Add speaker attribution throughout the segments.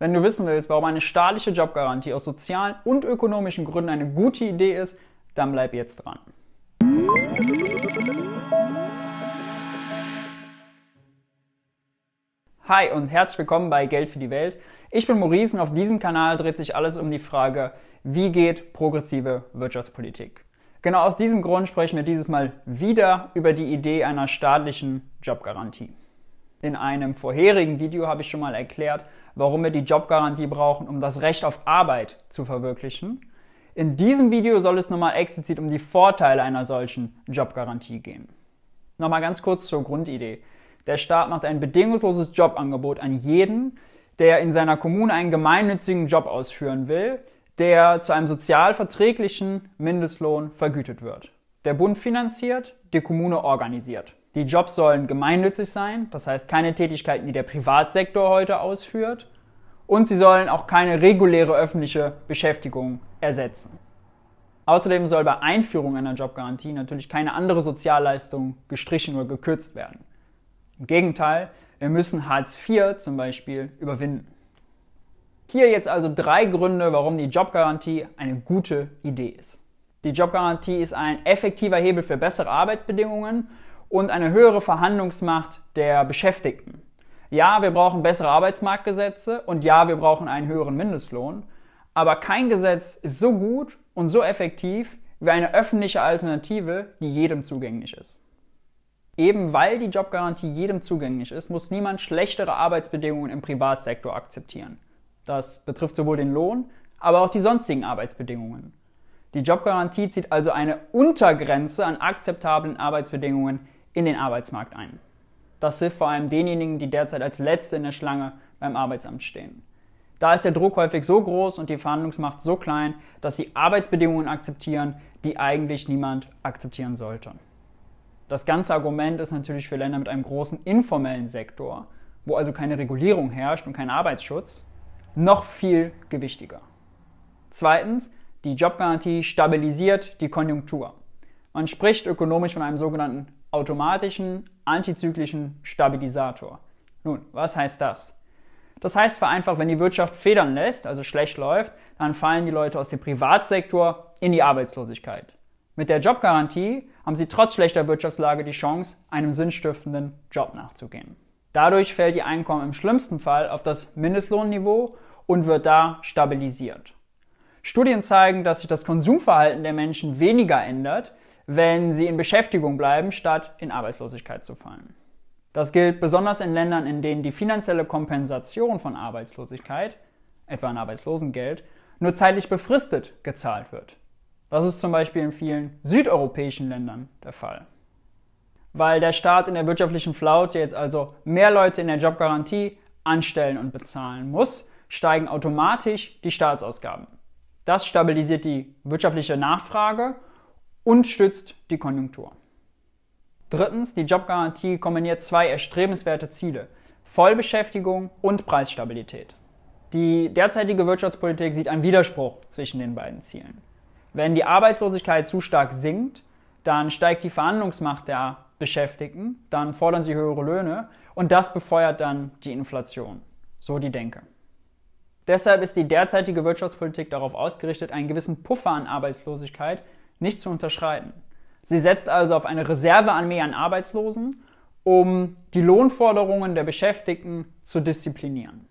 Speaker 1: Wenn du wissen willst, warum eine staatliche Jobgarantie aus sozialen und ökonomischen Gründen eine gute Idee ist, dann bleib jetzt dran. Hi und herzlich willkommen bei Geld für die Welt. Ich bin Maurice und auf diesem Kanal dreht sich alles um die Frage, wie geht progressive Wirtschaftspolitik? Genau aus diesem Grund sprechen wir dieses Mal wieder über die Idee einer staatlichen Jobgarantie. In einem vorherigen Video habe ich schon mal erklärt, warum wir die Jobgarantie brauchen, um das Recht auf Arbeit zu verwirklichen. In diesem Video soll es nochmal explizit um die Vorteile einer solchen Jobgarantie gehen. Nochmal ganz kurz zur Grundidee. Der Staat macht ein bedingungsloses Jobangebot an jeden, der in seiner Kommune einen gemeinnützigen Job ausführen will, der zu einem sozial verträglichen Mindestlohn vergütet wird. Der Bund finanziert, die Kommune organisiert. Die Jobs sollen gemeinnützig sein, das heißt keine Tätigkeiten, die der Privatsektor heute ausführt. Und sie sollen auch keine reguläre öffentliche Beschäftigung ersetzen. Außerdem soll bei Einführung einer Jobgarantie natürlich keine andere Sozialleistung gestrichen oder gekürzt werden. Im Gegenteil, wir müssen Hartz IV zum Beispiel überwinden. Hier jetzt also drei Gründe, warum die Jobgarantie eine gute Idee ist. Die Jobgarantie ist ein effektiver Hebel für bessere Arbeitsbedingungen und eine höhere Verhandlungsmacht der Beschäftigten. Ja, wir brauchen bessere Arbeitsmarktgesetze und ja, wir brauchen einen höheren Mindestlohn, aber kein Gesetz ist so gut und so effektiv wie eine öffentliche Alternative, die jedem zugänglich ist. Eben weil die Jobgarantie jedem zugänglich ist, muss niemand schlechtere Arbeitsbedingungen im Privatsektor akzeptieren. Das betrifft sowohl den Lohn, aber auch die sonstigen Arbeitsbedingungen. Die Jobgarantie zieht also eine Untergrenze an akzeptablen Arbeitsbedingungen in den Arbeitsmarkt ein. Das hilft vor allem denjenigen, die derzeit als Letzte in der Schlange beim Arbeitsamt stehen. Da ist der Druck häufig so groß und die Verhandlungsmacht so klein, dass sie Arbeitsbedingungen akzeptieren, die eigentlich niemand akzeptieren sollte. Das ganze Argument ist natürlich für Länder mit einem großen informellen Sektor, wo also keine Regulierung herrscht und kein Arbeitsschutz, noch viel gewichtiger. Zweitens, die Jobgarantie stabilisiert die Konjunktur. Man spricht ökonomisch von einem sogenannten automatischen antizyklischen Stabilisator. Nun, was heißt das? Das heißt vereinfacht, wenn die Wirtschaft federn lässt, also schlecht läuft, dann fallen die Leute aus dem Privatsektor in die Arbeitslosigkeit. Mit der Jobgarantie haben sie trotz schlechter Wirtschaftslage die Chance, einem sinnstiftenden Job nachzugehen. Dadurch fällt ihr Einkommen im schlimmsten Fall auf das Mindestlohnniveau und wird da stabilisiert. Studien zeigen, dass sich das Konsumverhalten der Menschen weniger ändert, wenn sie in Beschäftigung bleiben, statt in Arbeitslosigkeit zu fallen. Das gilt besonders in Ländern, in denen die finanzielle Kompensation von Arbeitslosigkeit, etwa ein Arbeitslosengeld, nur zeitlich befristet gezahlt wird. Das ist zum Beispiel in vielen südeuropäischen Ländern der Fall. Weil der Staat in der wirtschaftlichen Flaute jetzt also mehr Leute in der Jobgarantie anstellen und bezahlen muss, steigen automatisch die Staatsausgaben. Das stabilisiert die wirtschaftliche Nachfrage und stützt die Konjunktur. Drittens, die Jobgarantie kombiniert zwei erstrebenswerte Ziele, Vollbeschäftigung und Preisstabilität. Die derzeitige Wirtschaftspolitik sieht einen Widerspruch zwischen den beiden Zielen. Wenn die Arbeitslosigkeit zu stark sinkt, dann steigt die Verhandlungsmacht der Beschäftigten, dann fordern sie höhere Löhne und das befeuert dann die Inflation. So die Denke. Deshalb ist die derzeitige Wirtschaftspolitik darauf ausgerichtet, einen gewissen Puffer an Arbeitslosigkeit nicht zu unterschreiben. Sie setzt also auf eine Reservearmee an Arbeitslosen, um die Lohnforderungen der Beschäftigten zu disziplinieren.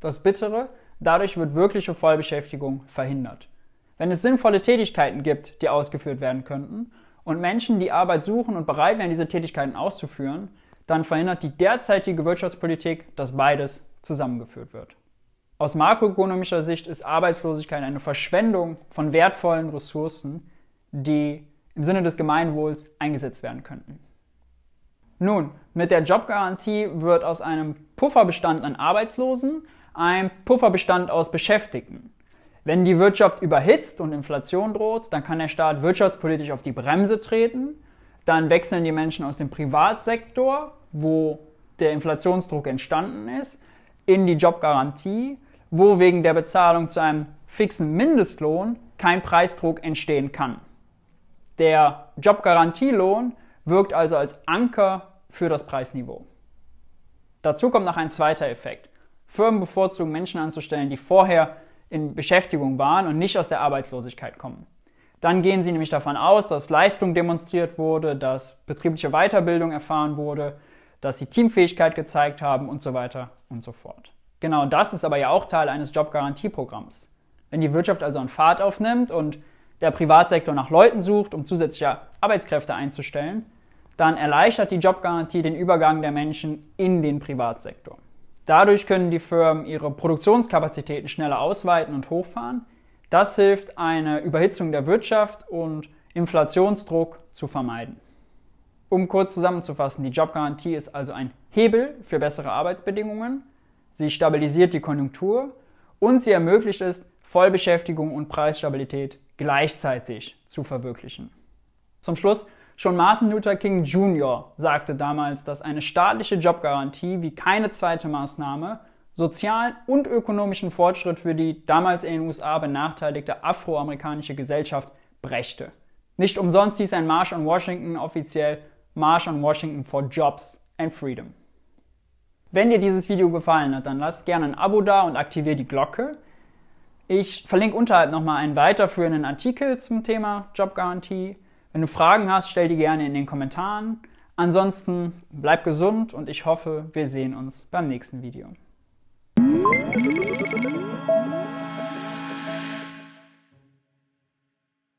Speaker 1: Das Bittere, dadurch wird wirkliche Vollbeschäftigung verhindert. Wenn es sinnvolle Tätigkeiten gibt, die ausgeführt werden könnten, und Menschen, die Arbeit suchen und bereit wären, diese Tätigkeiten auszuführen, dann verhindert die derzeitige Wirtschaftspolitik, dass beides zusammengeführt wird. Aus makroökonomischer Sicht ist Arbeitslosigkeit eine Verschwendung von wertvollen Ressourcen, die im Sinne des Gemeinwohls eingesetzt werden könnten. Nun, mit der Jobgarantie wird aus einem Pufferbestand an Arbeitslosen ein Pufferbestand aus Beschäftigten. Wenn die Wirtschaft überhitzt und Inflation droht, dann kann der Staat wirtschaftspolitisch auf die Bremse treten. Dann wechseln die Menschen aus dem Privatsektor, wo der Inflationsdruck entstanden ist, in die Jobgarantie, wo wegen der Bezahlung zu einem fixen Mindestlohn kein Preisdruck entstehen kann. Der Jobgarantielohn wirkt also als Anker für das Preisniveau. Dazu kommt noch ein zweiter Effekt. Firmen bevorzugen Menschen anzustellen, die vorher in Beschäftigung waren und nicht aus der Arbeitslosigkeit kommen. Dann gehen sie nämlich davon aus, dass Leistung demonstriert wurde, dass betriebliche Weiterbildung erfahren wurde, dass sie Teamfähigkeit gezeigt haben und so weiter und so fort. Genau das ist aber ja auch Teil eines Jobgarantieprogramms. Wenn die Wirtschaft also an Fahrt aufnimmt und der Privatsektor nach Leuten sucht, um zusätzliche Arbeitskräfte einzustellen, dann erleichtert die Jobgarantie den Übergang der Menschen in den Privatsektor. Dadurch können die Firmen ihre Produktionskapazitäten schneller ausweiten und hochfahren. Das hilft, eine Überhitzung der Wirtschaft und Inflationsdruck zu vermeiden. Um kurz zusammenzufassen, die Jobgarantie ist also ein Hebel für bessere Arbeitsbedingungen, sie stabilisiert die Konjunktur und sie ermöglicht es, Vollbeschäftigung und Preisstabilität gleichzeitig zu verwirklichen. Zum Schluss, schon Martin Luther King Jr. sagte damals, dass eine staatliche Jobgarantie wie keine zweite Maßnahme sozialen und ökonomischen Fortschritt für die damals in den USA benachteiligte afroamerikanische Gesellschaft brächte. Nicht umsonst hieß ein Marsch on Washington offiziell Marsch on Washington for Jobs and Freedom. Wenn dir dieses Video gefallen hat, dann lass gerne ein Abo da und aktiviere die Glocke. Ich verlinke unterhalb nochmal einen weiterführenden Artikel zum Thema Jobgarantie. Wenn du Fragen hast, stell die gerne in den Kommentaren. Ansonsten bleib gesund und ich hoffe, wir sehen uns beim nächsten Video.